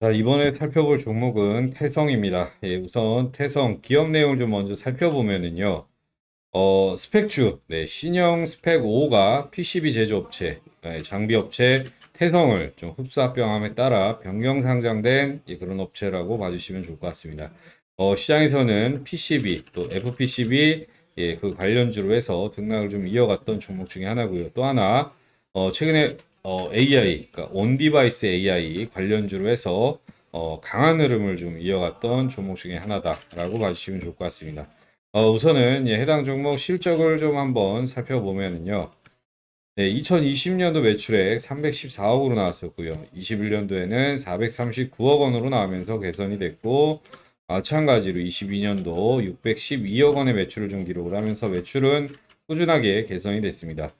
자, 이번에 살펴볼 종목은 태성입니다. 예, 우선 태성 기업 내용 좀 먼저 살펴보면은요. 어, 스펙주, 네, 신형 스펙 5가 PCB 제조업체, 예, 장비업체 태성을 좀 흡사합병함에 따라 변경 상장된 예, 그런 업체라고 봐주시면 좋을 것 같습니다. 어, 시장에서는 PCB, 또 FPCB, 예, 그 관련주로 해서 등락을 좀 이어갔던 종목 중에 하나고요. 또 하나, 어, 최근에 어, AI, 그러니까 온디바이스 AI 관련주로 해서 어, 강한 흐름을 좀 이어갔던 종목 중에 하나다라고 봐주시면 좋을 것 같습니다. 어, 우선은 예, 해당 종목 실적을 좀 한번 살펴보면요 네, 2020년도 매출액 314억으로 나왔었고요. 21년도에는 439억 원으로 나오면서 개선이 됐고 마찬가지로 22년도 612억 원의 매출을 좀 기록을 하면서 매출은 꾸준하게 개선이 됐습니다.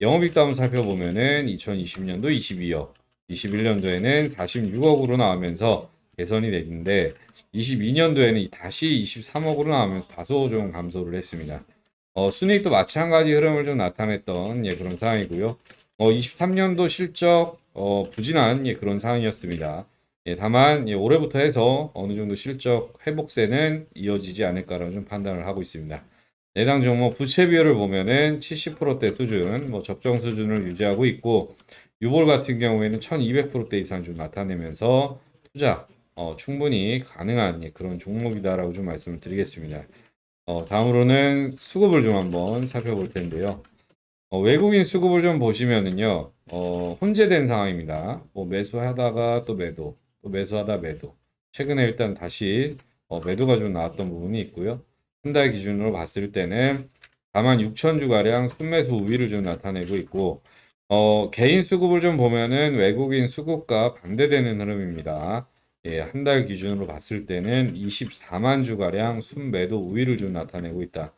영업이익도 한번 살펴보면은 2020년도 22억, 21년도에는 46억으로 나오면서 개선이 되는데 22년도에는 다시 23억으로 나오면서 다소 좀 감소를 했습니다. 어, 순이익도 마찬가지 흐름을 좀 나타냈던 예, 그런 상황이고요. 어, 23년도 실적 어, 부진한 예, 그런 상황이었습니다. 예, 다만 예, 올해부터 해서 어느 정도 실적 회복세는 이어지지 않을까라는 좀 판단을 하고 있습니다. 내당 종목 부채 비율을 보면은 70%대 수준, 뭐 적정 수준을 유지하고 있고 유볼 같은 경우에는 1200%대 이상 좀 나타내면서 투자 어, 충분히 가능한 예, 그런 종목이다라고 좀 말씀을 드리겠습니다. 어, 다음으로는 수급을 좀 한번 살펴볼 텐데요. 어, 외국인 수급을 좀 보시면은요, 어, 혼재된 상황입니다. 뭐 매수하다가 또 매도, 또 매수하다 매도. 최근에 일단 다시 어, 매도가 좀 나왔던 부분이 있고요. 한달 기준으로 봤을 때는 4만 6천 주가량 순매수 우위를 좀 나타내고 있고 어, 개인 수급을 좀 보면은 외국인 수급과 반대되는 흐름입니다. 예, 한 달 기준으로 봤을 때는 24만 주가량 순매도 우위를 좀 나타내고 있다.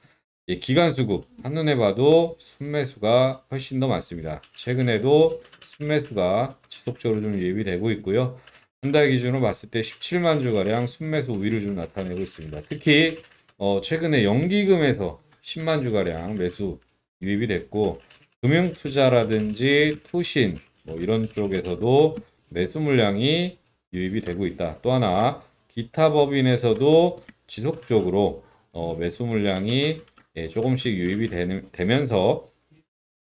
예, 기간 수급 한눈에 봐도 순매수가 훨씬 더 많습니다. 최근에도 순매수가 지속적으로 좀 예비되고 있고요. 한 달 기준으로 봤을 때 17만 주가량 순매수 우위를 좀 나타내고 있습니다. 특히 어, 최근에 연기금에서 10만 주가량 매수 유입이 됐고 금융투자라든지 투신 뭐 이런 쪽에서도 매수 물량이 유입이 되고 있다. 또 하나 기타 법인에서도 지속적으로 어, 매수 물량이 예, 조금씩 유입이 되는, 되면서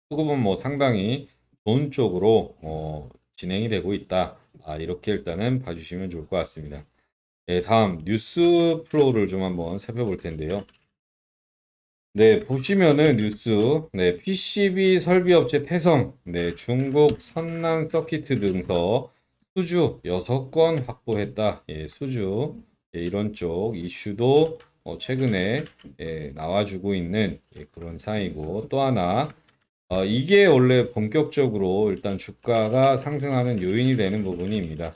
수급은 뭐 상당히 좋은 쪽으로 어, 진행이 되고 있다. 아, 이렇게 일단은 봐주시면 좋을 것 같습니다. 네, 다음 뉴스 플로우를 좀 한번 살펴볼 텐데요. 네, 보시면은 뉴스, 네, PCB 설비업체 태성, 네, 중국 선난 서키트 등서 수주 6건 확보했다. 예, 수주, 예, 이런 쪽 이슈도 어, 최근에 예, 나와주고 있는 예, 그런 사이고, 또 하나, 어, 이게 원래 본격적으로 일단 주가가 상승하는 요인이 되는 부분입니다.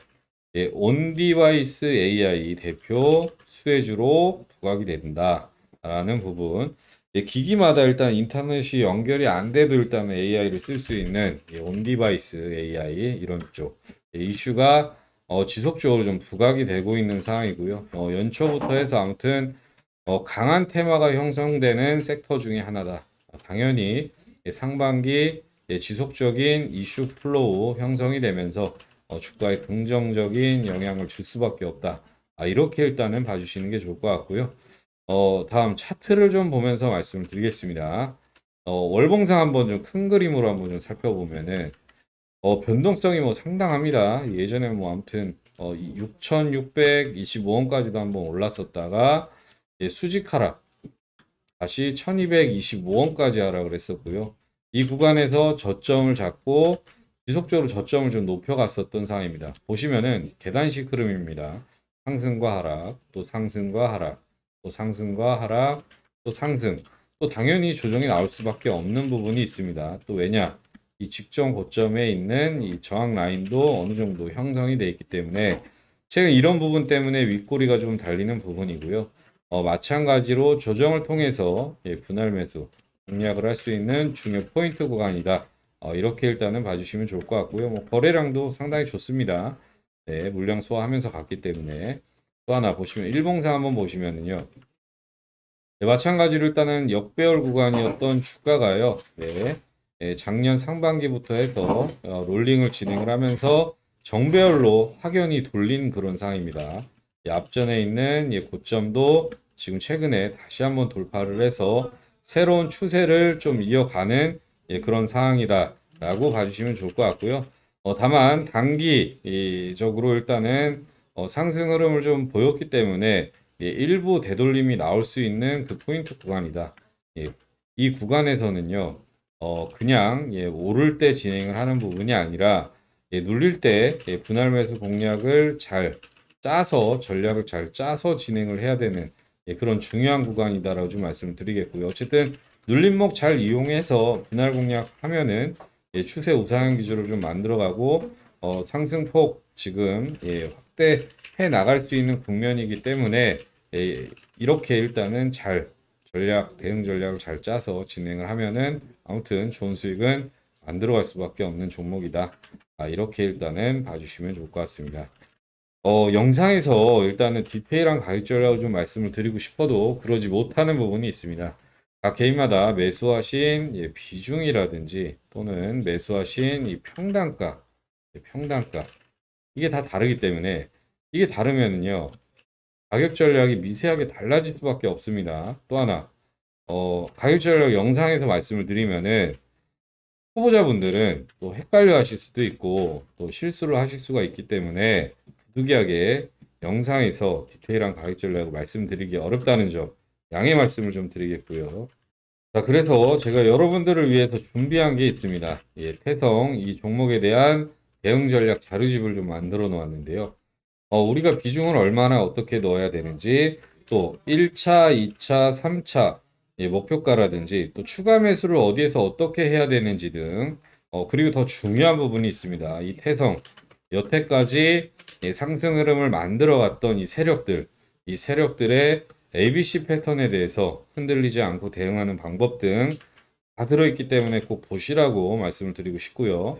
예, 온디바이스 AI 대표 수혜주로 부각이 된다라는 부분. 예, 기기마다 일단 인터넷이 연결이 안 돼도 일단 AI를 쓸 수 있는 예, 온디바이스 AI 이런 쪽 예, 이슈가 어, 지속적으로 좀 부각이 되고 있는 상황이고요. 어, 연초부터 해서 아무튼 어, 강한 테마가 형성되는 섹터 중의 하나다. 당연히 예, 상반기 예, 지속적인 이슈 플로우 형성이 되면서 어, 주가에 긍정적인 영향을 줄 수밖에 없다. 아, 이렇게 일단은 봐주시는 게 좋을 것 같고요. 어, 다음 차트를 좀 보면서 말씀을 드리겠습니다. 어, 월봉상 한번 좀 큰 그림으로 한번 좀 살펴보면은 어, 변동성이 뭐 상당합니다. 예전에 뭐 아무튼 어, 6,625원까지도 한번 올랐었다가 예, 수직 하락 다시 1,225원까지 하라을 했었고요. 이 구간에서 저점을 잡고 지속적으로 저점을 좀 높여갔었던 상황입니다. 보시면은 계단식 흐름입니다. 상승과 하락, 또 상승과 하락, 또 상승과 하락, 또 상승. 또 당연히 조정이 나올 수밖에 없는 부분이 있습니다. 또 왜냐? 이 직전 고점에 있는 이 저항 라인도 어느 정도 형성이 돼 있기 때문에 최근 이런 부분 때문에 윗꼬리가 좀 달리는 부분이고요. 어, 마찬가지로 조정을 통해서 예, 분할 매수 공략을 할 수 있는 중요 포인트 구간이다. 어, 이렇게 일단은 봐주시면 좋을 것 같고요. 뭐 거래량도 상당히 좋습니다. 네, 물량 소화하면서 갔기 때문에 또 하나 보시면 일봉상 한번 보시면은요. 네, 마찬가지로 일단은 역배열 구간이었던 주가가요. 네, 네 작년 상반기부터 해서 어, 롤링을 진행을 하면서 정배열로 확연히 돌린 그런 상황입니다. 예, 앞전에 있는 예, 고점도 지금 최근에 다시 한번 돌파를 해서 새로운 추세를 좀 이어가는 예, 그런 상황이다. 라고 봐주시면 좋을 것 같고요. 어, 다만 단기적으로 일단은 어, 상승 흐름을 좀 보였기 때문에 예, 일부 되돌림이 나올 수 있는 그 포인트 구간이다. 예, 이 구간에서는요. 어, 그냥 예, 오를 때 진행을 하는 부분이 아니라 예, 눌릴 때 예, 분할 매수 공략을 잘 짜서 전략을 잘 짜서 진행을 해야 되는 예, 그런 중요한 구간이다라고 좀 말씀을 드리겠고요. 어쨌든 눌림목 잘 이용해서 분할 공략하면은 예, 추세 우상향 기조를 좀 만들어가고 어, 상승폭 지금 예, 확대해 나갈 수 있는 국면이기 때문에 예, 이렇게 일단은 잘 전략 대응 전략을 잘 짜서 진행을 하면은 아무튼 좋은 수익은 안 들어갈 수밖에 없는 종목이다. 아, 이렇게 일단은 봐주시면 좋을 것 같습니다. 어, 영상에서 일단은 디테일한 가격 전략을 좀 말씀을 드리고 싶어도 그러지 못하는 부분이 있습니다. 각 개인마다 매수하신 예, 비중이라든지 또는 매수하신 이 평단가, 예, 평단가 이게 다 다르기 때문에 이게 다르면은요 가격 전략이 미세하게 달라질 수밖에 없습니다. 또 하나 어, 가격 전략 영상에서 말씀을 드리면은 후보자분들은 또 헷갈려 하실 수도 있고 또 실수를 하실 수가 있기 때문에 부득이하게 영상에서 디테일한 가격 전략을 말씀드리기 어렵다는 점 양해 말씀을 좀 드리겠고요. 자, 그래서 제가 여러분들을 위해서 준비한 게 있습니다. 예, 태성 이 종목에 대한 대응 전략 자료집을 좀 만들어 놓았는데요. 어, 우리가 비중을 얼마나 어떻게 넣어야 되는지, 또 1차, 2차, 3차 예, 목표가라든지, 또 추가 매수를 어디에서 어떻게 해야 되는지 등, 어, 그리고 더 중요한 부분이 있습니다. 이 태성, 여태까지 예, 상승 흐름을 만들어 왔던 이 세력들, 이 세력들의 ABC 패턴에 대해서 흔들리지 않고 대응하는 방법 등 다 들어있기 때문에 꼭 보시라고 말씀을 드리고 싶고요.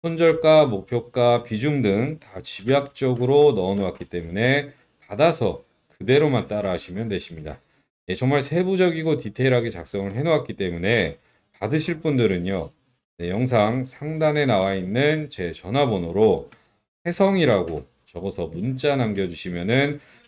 손절가, 목표가, 비중 등 다 집약적으로 넣어 놓았기 때문에 받아서 그대로만 따라 하시면 되십니다. 예, 정말 세부적이고 디테일하게 작성을 해 놓았기 때문에 받으실 분들은요. 네, 영상 상단에 나와 있는 제 전화번호로 혜성이라고 적어서 문자 남겨주시면은